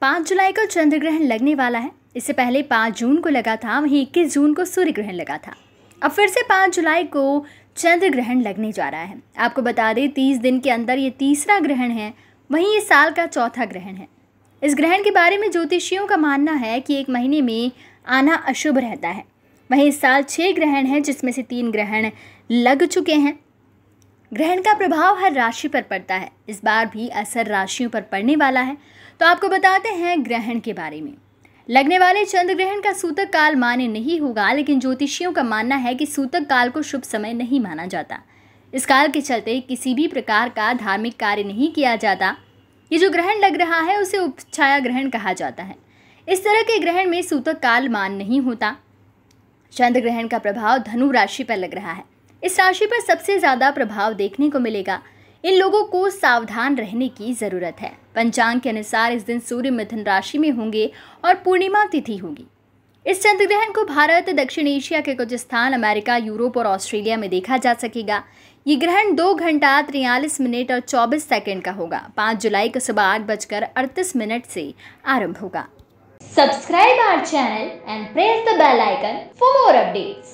पाँच जुलाई को चंद्र ग्रहण लगने वाला है इससे पहले पाँच जून को लगा था वहीं इक्कीस जून को सूर्य ग्रहण लगा था अब फिर से पाँच जुलाई को चंद्र ग्रहण लगने जा रहा है आपको बता दें तीस दिन के अंदर ये तीसरा ग्रहण है वहीं ये साल का चौथा ग्रहण है इस ग्रहण के बारे में ज्योतिषियों का मानना है कि एक महीने में आना अशुभ रहता है वहीं इस साल छः ग्रहण हैं जिसमें से तीन ग्रहण लग चुके हैं ग्रहण का प्रभाव हर राशि पर पड़ता है इस बार भी असर राशियों पर पड़ने वाला है तो आपको बताते हैं ग्रहण के बारे में लगने वाले चंद्र ग्रहण का सूतक काल मान्य नहीं होगा लेकिन ज्योतिषियों का मानना है कि सूतक काल को शुभ समय नहीं माना जाता इस काल के चलते किसी भी प्रकार का धार्मिक कार्य नहीं किया जाता ये जो ग्रहण लग रहा है उसे उपछाया ग्रहण कहा जाता है इस तरह के ग्रहण में सूतक काल मान नहीं होता चंद्र ग्रहण का प्रभाव धनु राशि पर लग रहा है इस राशि पर सबसे ज़्यादा प्रभाव देखने को मिलेगा इन लोगों को सावधान रहने की ज़रूरत है पंचांग के अनुसार इस दिन सूर्य मिथुन राशि में होंगे और पूर्णिमा तिथि होगी इस चंद्रग्रहण को भारत दक्षिण एशिया के कुछ स्थान अमेरिका यूरोप और ऑस्ट्रेलिया में देखा जा सकेगा ये ग्रहण दो घंटा तिरयालीस मिनट और चौबीस सेकंड का होगा पाँच जुलाई को सुबह आठ बजकर अड़तीस मिनट से आरंभ होगा subscribe our channel and press the bell icon for more updates.